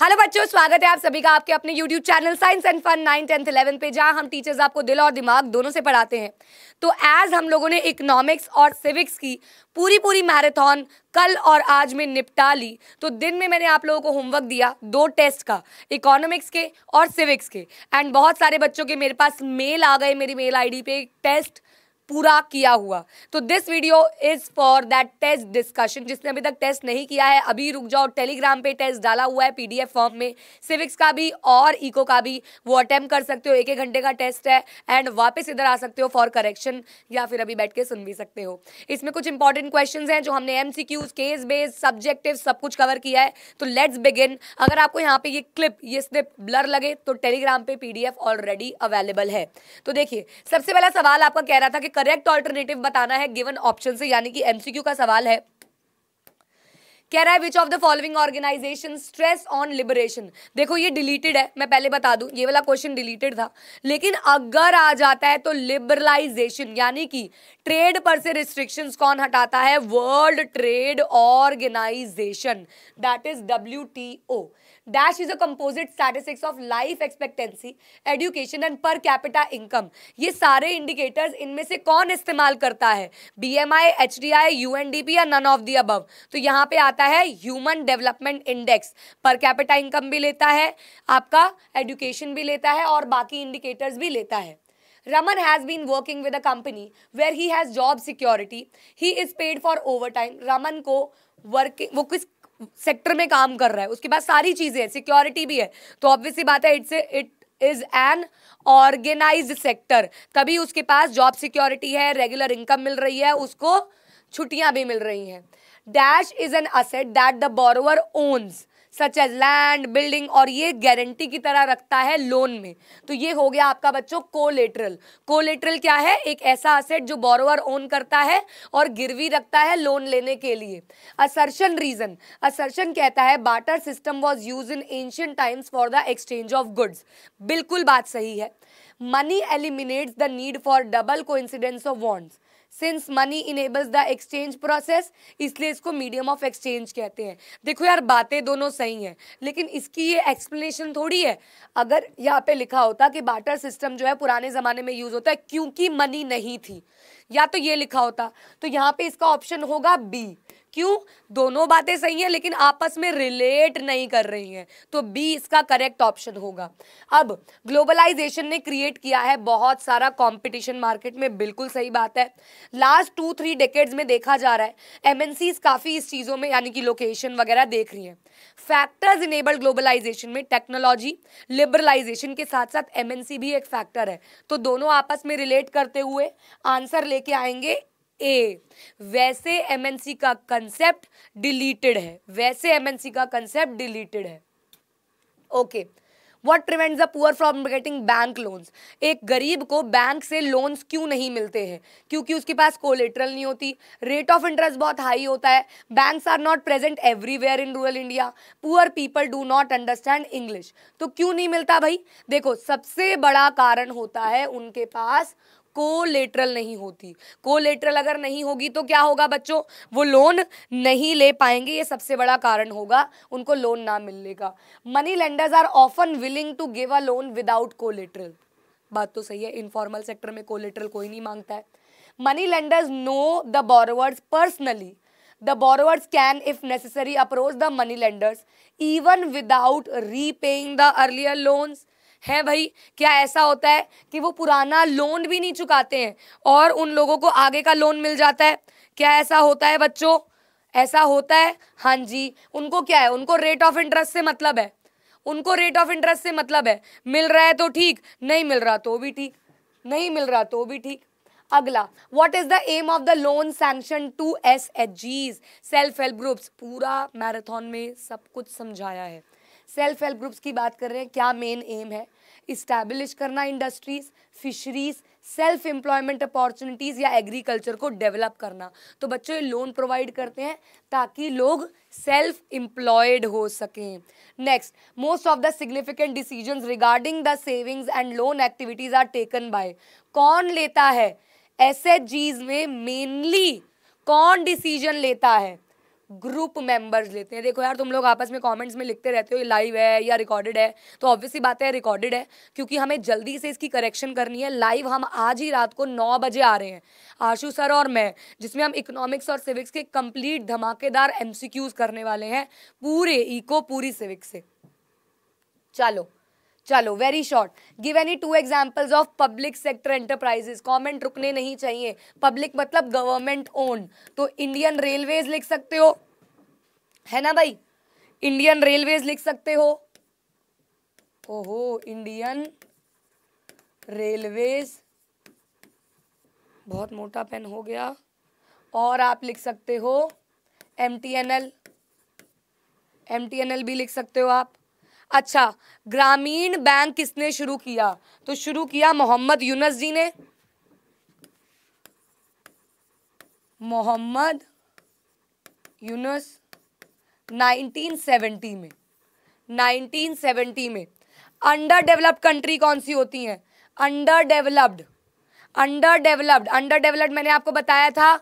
Hello बच्चों स्वागत है आप सभी का आपके अपने YouTube channel science and fun nine tenth eleven पे जहाँ हम टीचर्स आपको दिल और दिमाग दोनों से पढ़ाते हैं तो एज हम लोगों ने इकोनॉमिक्स और सिविक्स की पूरी पूरी मैराथन कल और आज में निपटा ली तो दिन में मैंने आप लोगों को होमवर्क दिया दो टेस्ट का इकोनॉमिक्स के और सिविक्स के एंड बहुत सारे बच्चों के मेरे पास मेल आ गए मेरी मेल आई पे टेस्ट पूरा किया हुआ तो this video is for that test discussion जिसने अभी तक टेस्ट नहीं किया है अभी रुक जाओ टेलीग्राम पे टेस्ट डाला हुआ है पीडीएफ फॉर्म में सिविक्स का भी और इको का भी वो अटेम्प कर सकते हो एक एक घंटे का टेस्ट है एंड वापस इधर आ सकते हो फॉर करेक्शन या फिर अभी बैठ के सुन भी सकते हो इसमें कुछ इंपॉर्टेंट क्वेश्चन हैं जो हमने एम केस बेस्ड सब्जेक्टिव सब कुछ कवर किया है तो लेट्स बिगिन अगर आपको यहाँ पे ये क्लिप ये स्निप ब्लर लगे तो टेलीग्राम पे पीडीएफ ऑलरेडी अवेलेबल है तो देखिए सबसे पहला सवाल आपका कह रहा था कि करेक्ट ऑल्टरनेटिव बताना है गिवन ऑप्शन से यानी कि एमसीक्यू का सवाल है कह रहा है which of the following organisation stress on liberation देखो ये डिलीटेड है मैं पहले बता दूं ये वाला क्वेश्चन डिलीटेड था लेकिन अगर आ जाता है तो लिबरलाइजेशन यानी कि ट्रेड पर से रिस्ट्रिक्शन कौन हटाता है World Trade Organisation that is W T O dash is a composite statistics of life expectancy education and per capita income ये सारे इंडिकेटर्स इनमें से कौन इस्तेमाल करता है B M I H D I U N D P या none of the above तो यहाँ पे आता है human development index per capita income भी लेता है आपका एजुकेशन भी लेता है और बाकी इंडिकेटर्स भी लेता है Raman has been working with a company where he has job security. He is paid for overtime. Raman को वर्किंग वो किस सेक्टर में काम कर रहा है उसके पास सारी चीज़ें हैं सिक्योरिटी भी है तो ऑब्वियसली बात है it's it is an organise sector तभी उसके पास जॉब सिक्योरिटी है रेगुलर इनकम मिल रही है उसको छुट्टियां भी मिल रही हैं dash is an asset that the borrower owns such as land building और ये गारंटी की तरह रखता है लोन में तो ये हो गया आपका बच्चों को लेटरल क्या है एक ऐसा असेट जो बोरोवर ओन करता है और गिरवी रखता है लोन लेने के लिए असर्शन रीजन असर्शन कहता है barter system was use in ancient times for the exchange of goods बिल्कुल बात सही है money eliminates the need for double co of wants since money enables the exchange process इसलिए इसको मीडियम ऑफ एक्सचेंज कहते हैं देखो यार बातें दोनों सही हैं लेकिन इसकी ये एक्सप्लेनेशन थोड़ी है अगर यहाँ पे लिखा होता कि बाटर सिस्टम जो है पुराने ज़माने में यूज़ होता है क्योंकि मनी नहीं थी या तो ये लिखा होता तो यहाँ पे इसका ऑप्शन होगा बी क्यों दोनों बातें सही हैं लेकिन आपस में रिलेट नहीं कर रही हैं तो बी इसका करेक्ट ऑप्शन होगा अब ग्लोबलाइजेशन ने क्रिएट किया है बहुत सारा कंपटीशन मार्केट में बिल्कुल सही बात है लास्ट टू थ्री डेकेड्स में देखा जा रहा है एमएनसीज काफ़ी इस चीज़ों में यानी कि लोकेशन वगैरह देख रही हैं फैक्टर्स इनेबल ग्लोबलाइजेशन में टेक्नोलॉजी लिबरलाइजेशन के साथ साथ एमएनसी भी एक फैक्टर है तो दोनों आपस में रिलेट करते हुए आंसर लेके आएंगे ए वैसे एमएनसी का कंसेप्ट डिलीटेड है वैसे एमएनसी का कंसेप्ट डिलीटेड है okay what prevent the poor from getting bank loans एक गरीब को बैंक से लोन्स क्यों नहीं मिलते हैं क्योंकि उसके पास कोलेटरल नहीं होती रेट ऑफ इंटरेस्ट बहुत हाई होता है banks are not present everywhere in rural India poor people do not understand English तो क्यों नहीं मिलता भाई देखो सबसे बड़ा कारण होता है उनके पास कोलेटरल नहीं होती कोलेटरल अगर नहीं होगी तो क्या होगा बच्चों वो लोन नहीं ले पाएंगे ये सबसे बड़ा कारण होगा उनको लोन ना मिलने का money lenders are often willing to give a loan without collateral बात तो सही है इनफॉर्मल सेक्टर में कोलेटरल कोई नहीं मांगता है money lenders know the borrowers personally the borrowers can if necessary approach the money lenders even without repaying the earlier loans है भाई क्या ऐसा होता है कि वो पुराना लोन भी नहीं चुकाते हैं और उन लोगों को आगे का लोन मिल जाता है क्या ऐसा होता है बच्चों ऐसा होता है हाँ जी उनको क्या है उनको रेट ऑफ इंटरेस्ट से मतलब है उनको रेट ऑफ इंटरेस्ट से मतलब है मिल रहा है तो ठीक नहीं मिल रहा तो भी ठीक नहीं मिल रहा तो भी ठीक अगला what is the aim of the loan sanction to S H Gs self help groups पूरा मैराथन में सब कुछ समझाया है सेल्फ हेल्प ग्रुप्स की बात कर रहे हैं क्या मेन एम है इस्टेब्लिश करना industries fisheries self employment opportunities या एग्रीकल्चर को डेवलप करना तो बच्चों ये लोन प्रोवाइड करते हैं ताकि लोग सेल्फ एम्प्लॉयड हो सकें next most of the significant decision regarding the savings and loan activities are taken by कौन लेता है एस में मेनली कौन डिसीजन लेता है ग्रुप मेंबर्स लेते हैं देखो यार तुम लोग आपस में कमेंट्स में लिखते रहते हो ये लाइव है या रिकॉर्डेड है तो ऑब्वियसली बात है रिकॉर्डेड है क्योंकि हमें जल्दी से इसकी करेक्शन करनी है लाइव हम आज ही रात को नौ बजे आ रहे हैं आशु सर और मैं जिसमें हम इकोनॉमिक्स और सिविक्स के कंप्लीट धमाकेदार एम करने वाले हैं पूरे इको पूरी सिविक्स से चलो चलो very short give any two examples of public sector enterprises comment रुकने नहीं चाहिए पब्लिक मतलब गवर्नमेंट ओन तो इंडियन रेलवेज लिख सकते हो है ना भाई इंडियन रेलवेज लिख सकते हो ओहो इंडियन रेलवेज बहुत मोटा पेन हो गया और आप लिख सकते हो M T N L M T N L भी लिख सकते हो आप अच्छा ग्रामीण बैंक किसने शुरू किया तो शुरू किया मोहम्मद यूनस जी ने मोहम्मद यूनस 1970 में 1970 में अंडर डेवलप्ड कंट्री कौन सी होती हैं under developed under developed under developed मैंने आपको बताया था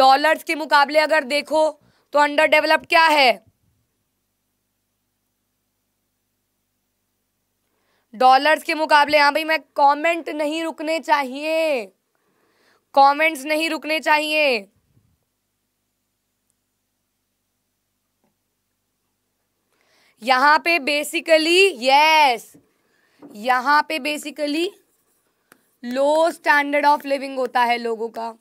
डॉलर्स के मुकाबले अगर देखो तो अंडर डेवलप्ड क्या है डॉलर्स के मुकाबले हाँ भाई मैं कमेंट नहीं रुकने चाहिए कमेंट्स नहीं रुकने चाहिए यहां पे बेसिकली यस यहाँ पे basically low standard of living होता है लोगों का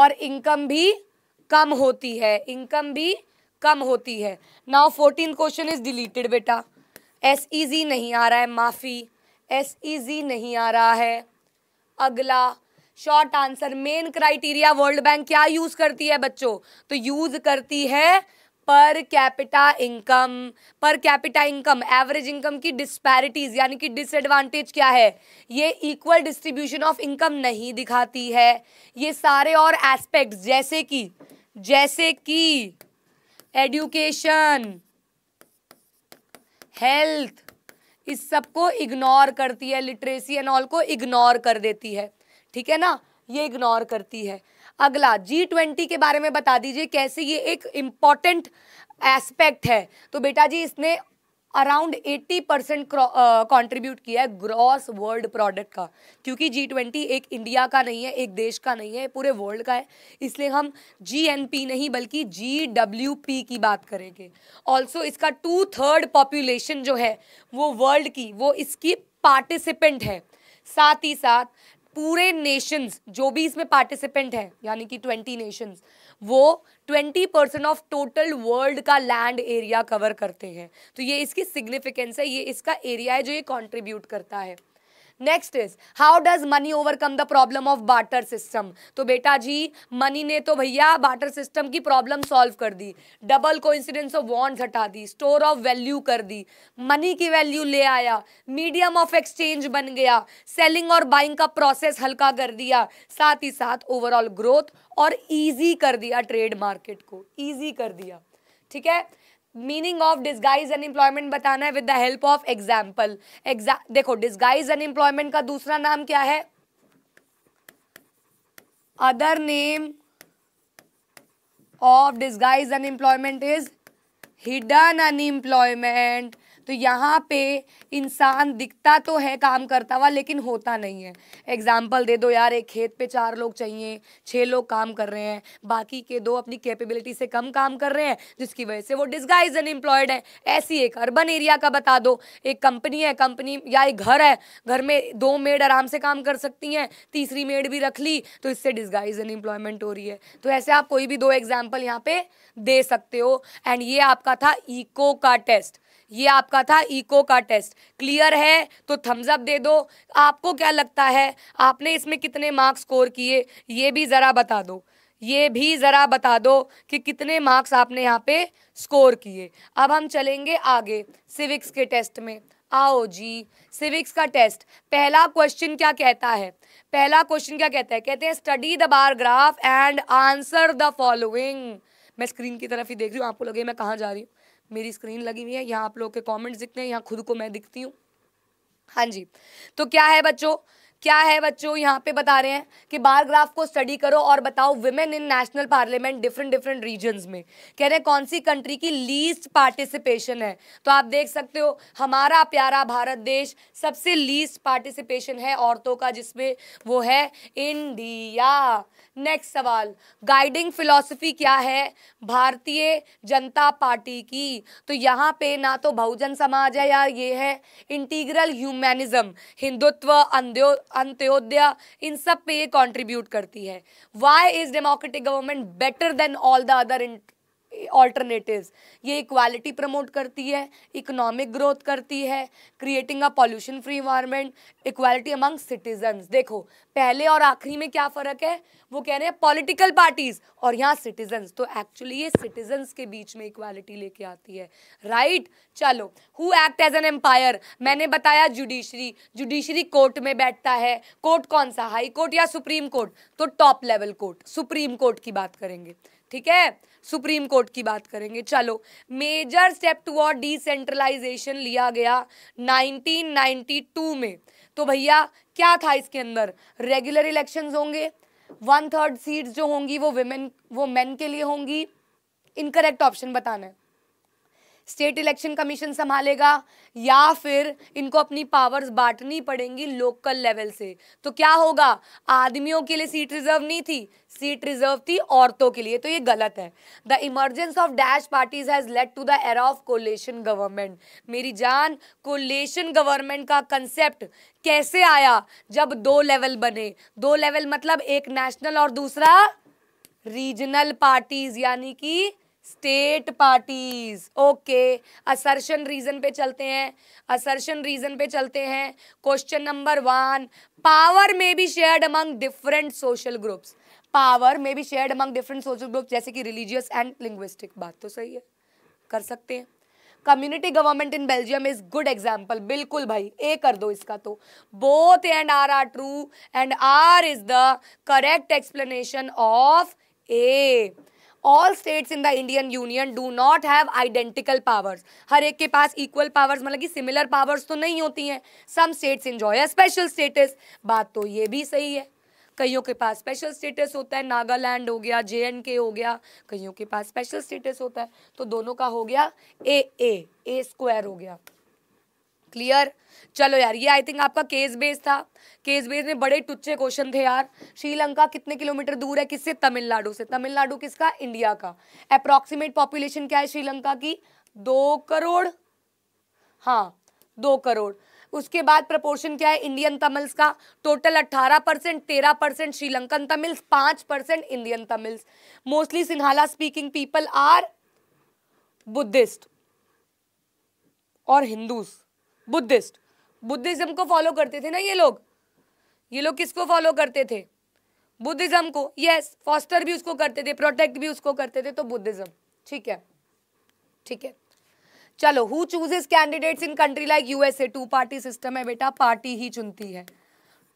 और इनकम भी कम होती है इनकम भी कम होती है now fourteen question is deleted बेटा एस ई जी नहीं आ रहा है माफ़ी एस ई जी नहीं आ रहा है अगला short answer main criteria World Bank क्या यूज़ करती है बच्चों तो यूज़ करती है per capita income per capita income average income की डिस्पैरिटीज़ यानी कि डिसएडवांटेज क्या है ये इक्वल डिस्ट्रीब्यूशन ऑफ इनकम नहीं दिखाती है ये सारे और एस्पेक्ट्स जैसे कि जैसे कि एडुकेशन हेल्थ इस सब को इग्नोर करती है लिटरेसी एंड ऑल को इग्नोर कर देती है ठीक है ना ये इग्नोर करती है अगला जी ट्वेंटी के बारे में बता दीजिए कैसे ये एक इम्पॉर्टेंट एस्पेक्ट है तो बेटा जी इसने अराउंड 80 परसेंट कॉन्ट्रीब्यूट किया है ग्रॉस वर्ल्ड प्रोडक्ट का क्योंकि जी ट्वेंटी एक इंडिया का नहीं है एक देश का नहीं है पूरे वर्ल्ड का है इसलिए हम जी एन पी नहीं बल्कि जी डब्ल्यू पी की बात करेंगे ऑल्सो इसका टू थर्ड पॉपुलेशन जो है वो वर्ल्ड की वो इसकी पार्टिसिपेंट है साथ ही साथ पूरे नेशंस जो भी इसमें पार्टिसिपेंट हैं यानी कि ट्वेंटी नेशंस वो 20 परसेंट ऑफ टोटल वर्ल्ड का लैंड एरिया कवर करते हैं तो ये इसकी सिग्निफिकेंस है ये इसका एरिया है जो ये कॉन्ट्रीब्यूट करता है next is how does money overcome the problem of barter system तो बेटा जी मनी ने तो भैया बाटर सिस्टम की प्रॉब्लम सॉल्व कर दी double coincidence of want हटा दी स्टोर ऑफ वैल्यू कर दी मनी की वैल्यू ले आया मीडियम ऑफ एक्सचेंज बन गया सेलिंग और बाइंग का प्रोसेस हल्का कर दिया साथ ही साथ ओवरऑल ग्रोथ और ईजी कर दिया ट्रेड मार्केट को ईजी कर दिया ठीक है मीनिंग ऑफ डिस्गाइज अनएम्प्लॉयमेंट बताना है with the help of example एग्जा देखो डिस्गाइज अनएम्प्लॉयमेंट का दूसरा नाम क्या है other name of disguise unemployment is hidden unemployment तो यहाँ पे इंसान दिखता तो है काम करता हुआ लेकिन होता नहीं है एग्जाम्पल दे दो यार एक खेत पे चार लोग चाहिए छः लोग काम कर रहे हैं बाकी के दो अपनी कैपेबिलिटी से कम काम कर रहे हैं जिसकी वजह से वो डिस्गाइज अनएम्प्लॉयड है ऐसी एक अर्बन एरिया का बता दो एक कंपनी है कंपनी या एक घर है घर में दो मेड आराम से काम कर सकती हैं तीसरी मेड भी रख ली तो इससे डिस्गाइज अनएम्प्लॉयमेंट हो रही है तो ऐसे आप कोई भी दो एग्जाम्पल यहाँ पे दे सकते हो एंड ये आपका था इको का टेस्ट ये आपका था इको का टेस्ट क्लियर है तो थम्स अप दे दो आपको क्या लगता है आपने इसमें कितने मार्क्स स्कोर किए ये भी ज़रा बता दो ये भी ज़रा बता दो कि कितने मार्क्स आपने यहाँ पे स्कोर किए अब हम चलेंगे आगे सिविक्स के टेस्ट में आओ जी सिविक्स का टेस्ट पहला क्वेश्चन क्या कहता है पहला क्वेश्चन क्या कहता है कहते हैं study the bar graph and answer the following मैं स्क्रीन की तरफ ही देख रही हूँ आपको लगे मैं कहाँ जा रही हूँ मेरी स्क्रीन लगी हुई है यहाँ आप लोग के कॉमेंट्स दिखते हैं यहाँ खुद को मैं दिखती हूँ हाँ जी तो क्या है बच्चों क्या है बच्चों यहाँ पे बता रहे हैं कि बार ग्राफ को स्टडी करो और बताओ women in national parliament different different region में कह रहे हैं कौन सी कंट्री की लीस्ट पार्टिसिपेशन है तो आप देख सकते हो हमारा प्यारा भारत देश सबसे लीस्ट पार्टिसिपेशन है औरतों का जिसमें वो है इंडिया नेक्स्ट सवाल गाइडिंग फिलोसफी क्या है भारतीय जनता पार्टी की तो यहाँ पे ना तो बहुजन समाज है या ये है इंटीग्रल ह्यूमैनिज्म हिंदुत्व अंध्यो अंत्योदया इन सब पे ये कंट्रीब्यूट करती है why is democratic government better than all the other alternative ये इक्वालिटी प्रमोट करती है इकोनॉमिक ग्रोथ करती है creating a pollution free environment equality among citizen देखो पहले और आखिरी में क्या फ़र्क है वो कह रहे हैं पॉलिटिकल पार्टीज़ और यहाँ सिटीजन्स तो एक्चुअली ये सिटीजन्स के बीच में इक्वालिटी लेके आती है राइट right? चलो who act as an umpire मैंने बताया जुडिशरी जुडिशरी कोर्ट में बैठता है कोर्ट कौन सा हाई कोर्ट या सुप्रीम कोर्ट तो top level court supreme court की बात करेंगे ठीक है सुप्रीम कोर्ट की बात करेंगे चलो major step towards decentralisation लिया गया 1992 में तो भैया क्या था इसके अंदर रेगुलर इलेक्शंस होंगे वन थर्ड सीट्स जो होंगी वो वेमेन वो मेन के लिए होंगी इनकरेक्ट ऑप्शन बताना है स्टेट इलेक्शन कमीशन संभालेगा या फिर इनको अपनी पावर्स बांटनी पड़ेंगी लोकल लेवल से तो क्या होगा आदमियों के लिए सीट रिजर्व नहीं थी सीट रिजर्व थी औरतों के लिए तो ये गलत है the emergence of dash parties has led to the era of coalition government मेरी जान कोलेशन गवर्नमेंट का कंसेप्ट कैसे आया जब दो लेवल बने दो लेवल मतलब एक नेशनल और दूसरा रीजनल पार्टीज यानी कि state parties okay assertion reason पे चलते हैं असर्शन रीजन पे चलते हैं question number one power may be shared among different social groups power may be shared among different social groups जैसे कि रिलीजियस एंड लिंग्विस्टिक बात तो सही है कर सकते हैं community government in Belgium is good example बिल्कुल भाई ए कर दो इसका तो both and R are true and R is the correct explanation of A all states in the Indian union do not have identical powers हर एक के पास equal powers मतलब कि सिमिलर पावर्स तो नहीं होती हैं some states enjoy special status बात तो ये भी सही है कईयों के पास स्पेशल स्टेटस होता है नागालैंड हो गया जे एंड के हो गया कईयों के पास स्पेशल स्टेटस होता है तो दोनों का हो गया ए ए ए स्क्वायर हो गया क्लियर चलो यार ये आई थिंक आपका केस बेस था केस बेस में बड़े टुच्चे क्वेश्चन थे यार श्रीलंका कितने किलोमीटर दूर है किससे तमिलनाडु से तमिलनाडु किसका इंडिया का अप्रोक्सीमेट पॉपुलेशन क्या है श्रीलंका की दो करोड़ हाँ दो करोड़ उसके बाद प्रपोर्शन क्या है इंडियन तमिल्स का टोटल 18 परसेंट तेरह परसेंट श्रीलंकन तमिल्स पांच percent Indian Tamils mostly Sinhala speaking people are Buddhist और हिंदूज बुद्धिस्ट बुद्धिज्म को फॉलो करते थे ना ये लोग ये लोग किसको फॉलो करते थे बुद्धिज्म को यस फॉस्टर भी उसको करते थे प्रोटेक्ट भी उसको करते थे तो बुद्धिज्म ठीक है ठीक है चलो who is candidates in country like USA two party system है बेटा पार्टी ही चुनती है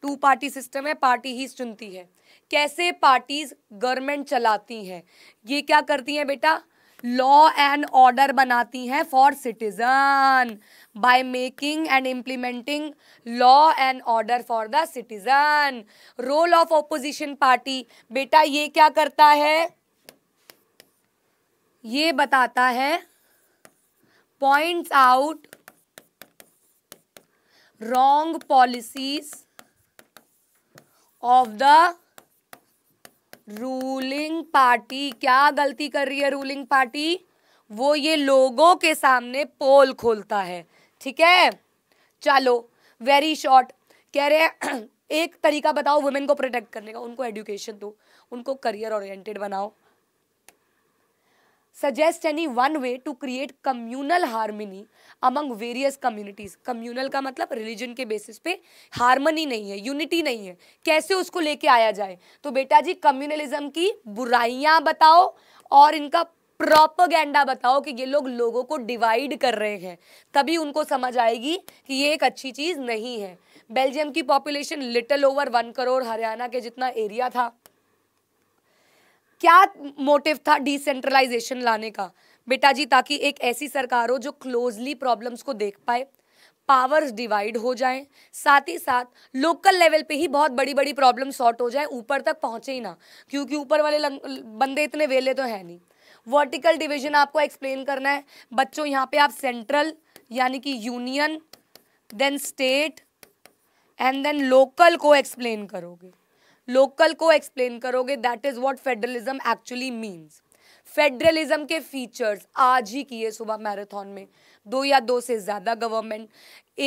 टू पार्टी सिस्टम है पार्टी ही चुनती है कैसे पार्टीज गवर्नमेंट चलाती हैं ये क्या करती हैं बेटा लॉ एंड ऑर्डर बनाती हैं for citizen by making and implementing law and order for the citizen role of opposition party बेटा ये क्या करता है ये बताता है points out wrong policies of the ruling party क्या गलती कर रही है रूलिंग पार्टी वो ये लोगों के सामने पोल खोलता है ठीक है चलो वेरी शॉर्ट कह रहे हैं एक तरीका बताओ वुमेन को प्रोटेक्ट करने का उनको एडुकेशन दो उनको करियर ओरिएंटेड बनाओ suggest any one way to create communal harmony among various communities communal का मतलब रिलीजन के बेसिस पे हारमनी नहीं है यूनिटी नहीं है कैसे उसको लेके आया जाए तो बेटा जी कम्युनलिज्म की बुराइयां बताओ और इनका प्रोपोगेंडा बताओ कि ये लोग लोगों को डिवाइड कर रहे हैं तभी उनको समझ आएगी कि ये एक अच्छी चीज़ नहीं है बेल्जियम की population little over one crore Haryana के जितना एरिया था क्या मोटिव था डिसेंट्रलाइजेशन लाने का बेटा जी ताकि एक ऐसी सरकार हो जो क्लोजली प्रॉब्लम्स को देख पाए पावर्स डिवाइड हो जाएं साथ ही साथ लोकल लेवल पे ही बहुत बड़ी बड़ी प्रॉब्लम सॉर्ट हो जाए ऊपर तक पहुंचे ही ना क्योंकि ऊपर वाले बंदे इतने वेले तो है नहीं वर्टिकल डिवीजन आपको एक्सप्लेन करना है बच्चों यहाँ पे आप सेंट्रल यानी कि union then state and then local को एक्सप्लेन करोगे लोकल को एक्सप्लेन करोगे that is what federalism actually means federalism के फीचर्स आज ही किए सुबह मैराथन में दो या दो से ज़्यादा गवर्नमेंट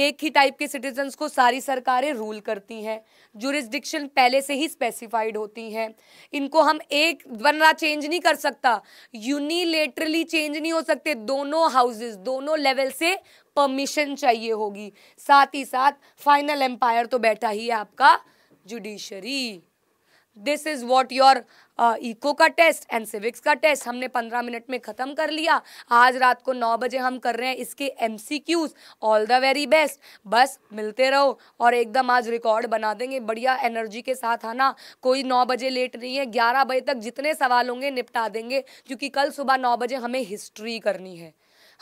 एक ही टाइप के सिटीजन्स को सारी सरकारें रूल करती हैं जुरिस्डिक्शन पहले से ही स्पेसिफाइड होती हैं इनको हम एक वरना चेंज नहीं कर सकता यूनिलेटरली चेंज नहीं हो सकते दोनों हाउसेस दोनों लेवल से परमिशन चाहिए होगी साथ ही साथ फाइनल एम्पायर तो बैठा ही है आपका judiciary this is what your eco का टेस्ट एंड सिविक्स का टेस्ट हमने पंद्रह मिनट में ख़त्म कर लिया आज रात को नौ बजे हम कर रहे हैं इसके M C Qs all the very best बस मिलते रहो और एकदम आज रिकॉर्ड बना देंगे बढ़िया एनर्जी के साथ आना कोई नौ बजे लेट नहीं है ग्यारह बजे तक जितने सवाल होंगे निपटा देंगे क्योंकि कल सुबह नौ बजे हमें हिस्ट्री करनी है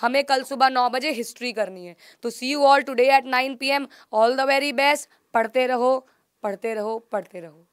हमें कल सुबह नौ बजे हिस्ट्री करनी है तो see you all today at nine P M all the very best पढ़ते रहो पढ़ते रहो पढ़ते रहो